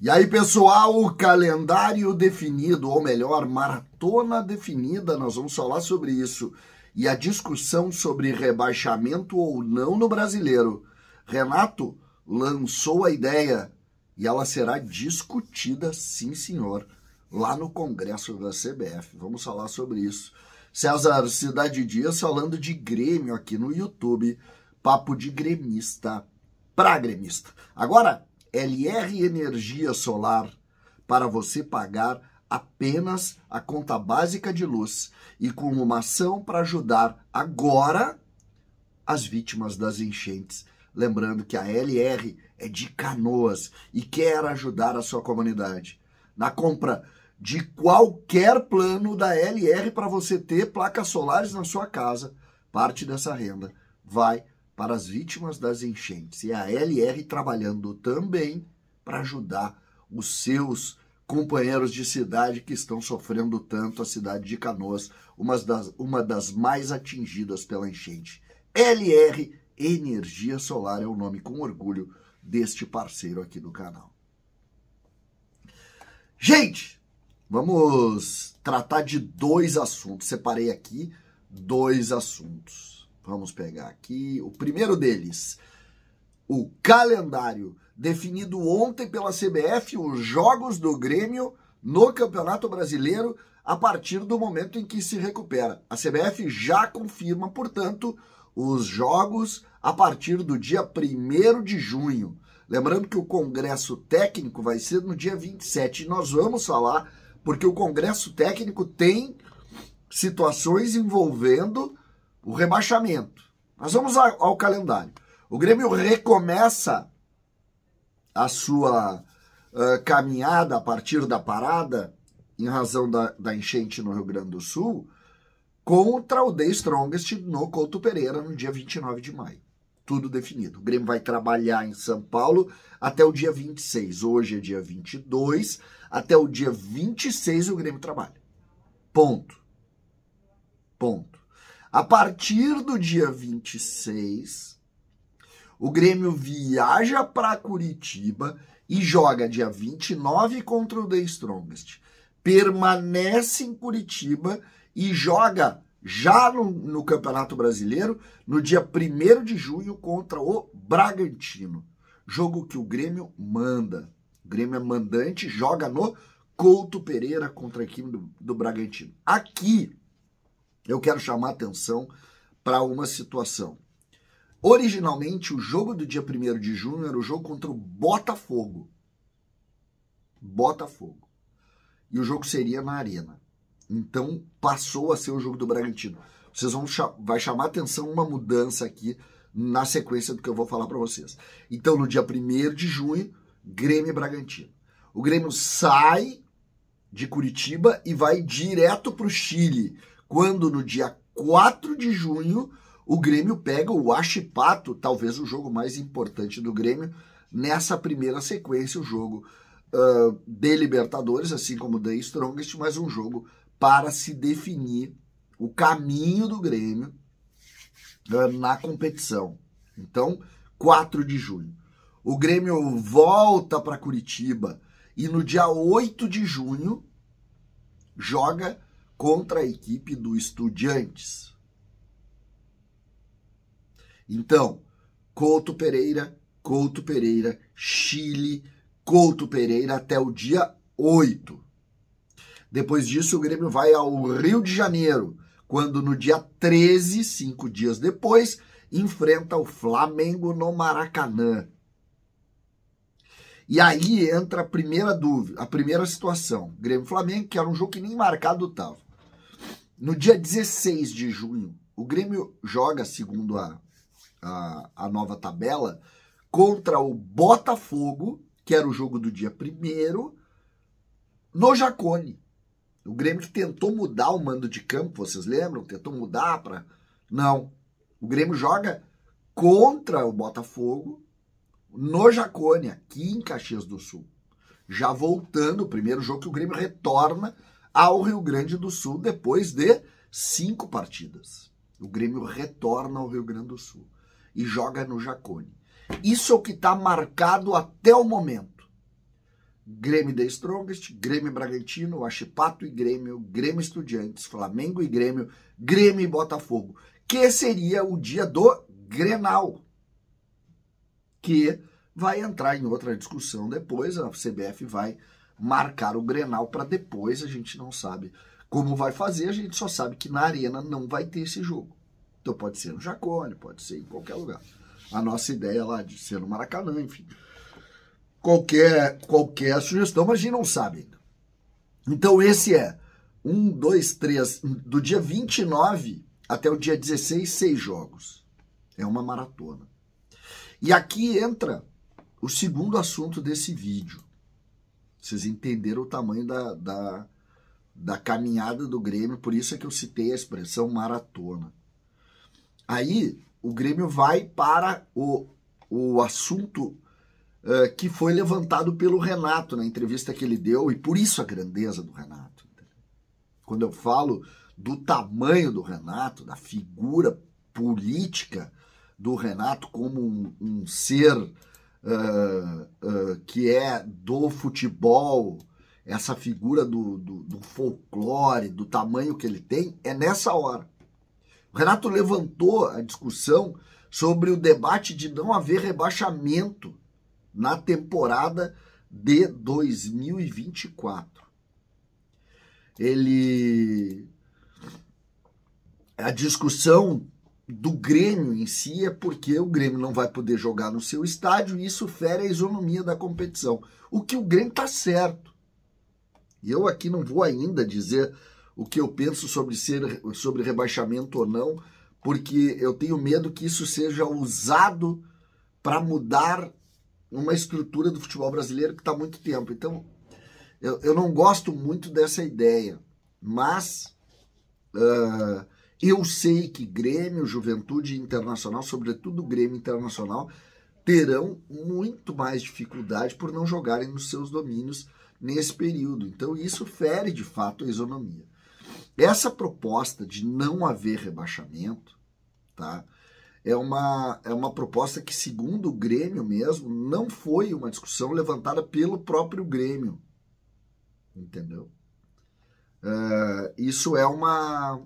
E aí, pessoal, o calendário definido, ou melhor, maratona definida, nós vamos falar sobre isso. E a discussão sobre rebaixamento ou não no brasileiro. Renato lançou a ideia e ela será discutida, sim, senhor, lá no Congresso da CBF. Vamos falar sobre isso. César Cidade Dias falando de Grêmio aqui no YouTube. Papo de gremista pra gremista. Agora, LR Energia Solar para você pagar apenas a conta básica de luz e com uma ação para ajudar agora as vítimas das enchentes. Lembrando que a LR é de canoas e quer ajudar a sua comunidade. Na compra de qualquer plano da LR para você ter placas solares na sua casa, parte dessa renda vai para para as vítimas das enchentes e a LR trabalhando também para ajudar os seus companheiros de cidade que estão sofrendo tanto a cidade de Canoas, uma das, uma das mais atingidas pela enchente. LR Energia Solar é o nome com orgulho deste parceiro aqui do canal. Gente, vamos tratar de dois assuntos. Separei aqui dois assuntos. Vamos pegar aqui o primeiro deles. O calendário definido ontem pela CBF, os jogos do Grêmio no Campeonato Brasileiro a partir do momento em que se recupera. A CBF já confirma, portanto, os jogos a partir do dia 1 de junho. Lembrando que o congresso técnico vai ser no dia 27. E nós vamos falar porque o congresso técnico tem situações envolvendo o rebaixamento. Nós vamos ao, ao calendário. O Grêmio recomeça a sua uh, caminhada a partir da parada, em razão da, da enchente no Rio Grande do Sul, contra o The Strongest no Couto Pereira no dia 29 de maio. Tudo definido. O Grêmio vai trabalhar em São Paulo até o dia 26. Hoje é dia 22. Até o dia 26 o Grêmio trabalha. Ponto. Ponto. A partir do dia 26, o Grêmio viaja para Curitiba e joga dia 29 contra o The Strongest. Permanece em Curitiba e joga já no, no Campeonato Brasileiro no dia 1 de junho contra o Bragantino. Jogo que o Grêmio manda. O Grêmio é mandante, joga no Couto Pereira contra a equipe do, do Bragantino. Aqui eu quero chamar atenção para uma situação. Originalmente, o jogo do dia 1 de junho era o jogo contra o Botafogo. Botafogo. E o jogo seria na Arena. Então, passou a ser o jogo do Bragantino. Vocês vão vai chamar atenção uma mudança aqui na sequência do que eu vou falar para vocês. Então, no dia 1 de junho, Grêmio e Bragantino. O Grêmio sai de Curitiba e vai direto para o Chile quando no dia 4 de junho o Grêmio pega o Achipato, talvez o jogo mais importante do Grêmio, nessa primeira sequência, o jogo uh, de Libertadores, assim como da Strongest, mas um jogo para se definir o caminho do Grêmio uh, na competição. Então, 4 de junho. O Grêmio volta para Curitiba e no dia 8 de junho joga contra a equipe do Estudiantes. Então, Couto Pereira, Couto Pereira, Chile, Couto Pereira até o dia 8. Depois disso, o Grêmio vai ao Rio de Janeiro, quando no dia 13, cinco dias depois, enfrenta o Flamengo no Maracanã. E aí entra a primeira dúvida, a primeira situação. Grêmio Flamengo, que era um jogo que nem marcado estava. No dia 16 de junho, o Grêmio joga, segundo a, a, a nova tabela, contra o Botafogo, que era o jogo do dia primeiro, no Jacone. O Grêmio que tentou mudar o mando de campo, vocês lembram? Tentou mudar para. Não. O Grêmio joga contra o Botafogo no Jacone, aqui em Caxias do Sul. Já voltando, o primeiro jogo que o Grêmio retorna ao Rio Grande do Sul depois de cinco partidas. O Grêmio retorna ao Rio Grande do Sul e joga no Jacone. Isso é o que está marcado até o momento. Grêmio The Strongest, Grêmio Bragantino, Achipato e Grêmio, Grêmio Estudiantes, Flamengo e Grêmio, Grêmio e Botafogo, que seria o dia do Grenal, que vai entrar em outra discussão depois, a CBF vai marcar o Grenal para depois, a gente não sabe como vai fazer, a gente só sabe que na arena não vai ter esse jogo. Então pode ser no Jacone, pode ser em qualquer lugar. A nossa ideia lá de ser no Maracanã, enfim. Qualquer, qualquer sugestão, mas a gente não sabe ainda. Então esse é 1, 2, 3, do dia 29 até o dia 16, seis jogos. É uma maratona. E aqui entra o segundo assunto desse vídeo, vocês entenderam o tamanho da, da, da caminhada do Grêmio, por isso é que eu citei a expressão maratona. Aí o Grêmio vai para o, o assunto uh, que foi levantado pelo Renato na entrevista que ele deu, e por isso a grandeza do Renato. Quando eu falo do tamanho do Renato, da figura política do Renato como um, um ser uh, uh, que é do futebol, essa figura do, do, do folclore, do tamanho que ele tem, é nessa hora. O Renato levantou a discussão sobre o debate de não haver rebaixamento na temporada de 2024. Ele. A discussão do Grêmio em si é porque o Grêmio não vai poder jogar no seu estádio e isso fere a isonomia da competição. O que o Grêmio tá certo. E eu aqui não vou ainda dizer o que eu penso sobre ser sobre rebaixamento ou não, porque eu tenho medo que isso seja usado para mudar uma estrutura do futebol brasileiro que está há muito tempo. Então, eu, eu não gosto muito dessa ideia, mas uh, eu sei que Grêmio, Juventude Internacional, sobretudo Grêmio Internacional, terão muito mais dificuldade por não jogarem nos seus domínios nesse período. Então isso fere de fato a isonomia. Essa proposta de não haver rebaixamento, tá? É uma, é uma proposta que, segundo o Grêmio mesmo, não foi uma discussão levantada pelo próprio Grêmio. Entendeu? Uh, isso é uma,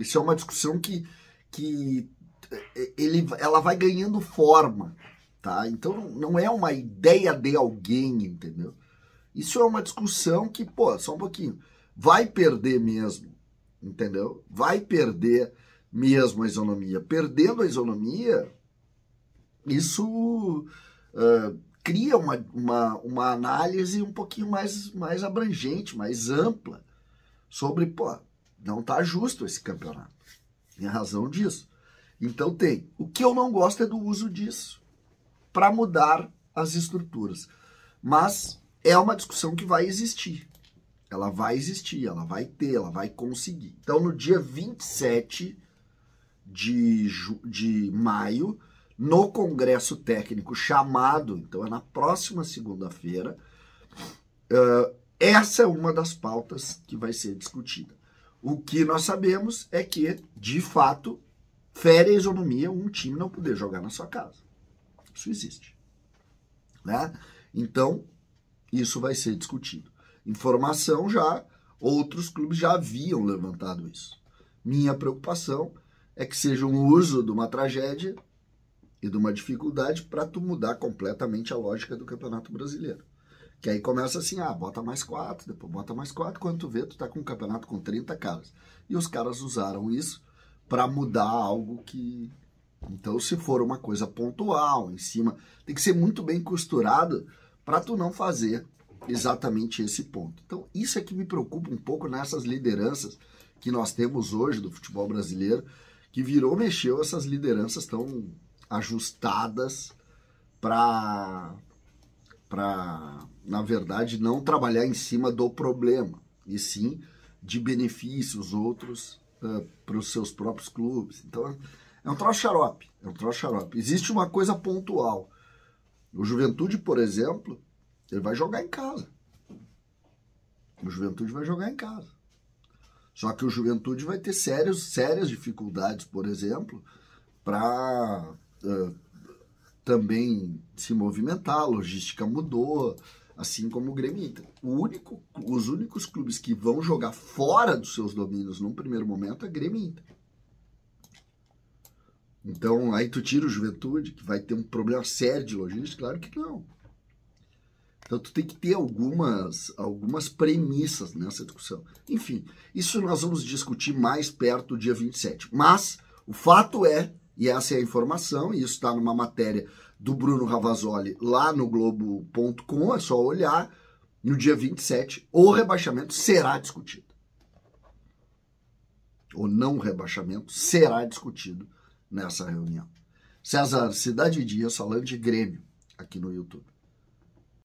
isso é uma discussão que, que é, é, ele, ela vai ganhando forma, tá? Então não é uma ideia de alguém, entendeu? Isso é uma discussão que, pô, só um pouquinho, vai perder mesmo, entendeu? Vai perder mesmo a isonomia. Perdendo a isonomia, isso uh, cria uma, uma, uma análise um pouquinho mais, mais abrangente, mais ampla sobre, pô, não está justo esse campeonato. Em razão disso. Então tem. O que eu não gosto é do uso disso para mudar as estruturas. Mas é uma discussão que vai existir. Ela vai existir, ela vai ter, ela vai conseguir. Então no dia 27 de, de maio, no Congresso Técnico chamado, então é na próxima segunda-feira, uh, essa é uma das pautas que vai ser discutida. O que nós sabemos é que, de fato, fere a isonomia um time não poder jogar na sua casa. Isso existe. Né? Então, isso vai ser discutido. Informação já, outros clubes já haviam levantado isso. Minha preocupação é que seja um uso de uma tragédia e de uma dificuldade para tu mudar completamente a lógica do Campeonato Brasileiro. Que aí começa assim, ah, bota mais quatro, depois bota mais quatro, quando tu vê, tu tá com um campeonato com 30 caras. E os caras usaram isso para mudar algo que... Então, se for uma coisa pontual, em cima, tem que ser muito bem costurado para tu não fazer exatamente esse ponto. Então, isso é que me preocupa um pouco nessas lideranças que nós temos hoje do futebol brasileiro, que virou, mexeu, essas lideranças estão ajustadas para para, na verdade, não trabalhar em cima do problema, e sim de benefícios outros uh, eh, para os seus próprios clubes. Então é, é um troço xarope, é um troço xarope. Existe uma coisa pontual. O Juventude, por exemplo, ele vai jogar em casa. O Juventude vai jogar em casa. Só que o Juventude vai ter sérios, sérias dificuldades, por exemplo, para uh, eh, também se movimentar, a logística mudou, assim como o Grêmio. O único, os únicos clubes que vão jogar fora dos seus domínios num primeiro momento é o Grêmio Inter. Então, aí tu tira o Juventude, que vai ter um problema sério de logística? Claro que não. Então, tu tem que ter algumas, algumas premissas nessa discussão. Enfim, isso nós vamos discutir mais perto do dia 27. Mas, o fato é e essa é a informação, e isso está numa matéria do Bruno Ravazoli lá no Globo.com, é só olhar. No dia 27, o rebaixamento será discutido. O não rebaixamento será discutido nessa reunião. César Cidade Dias falando de Grêmio aqui no YouTube.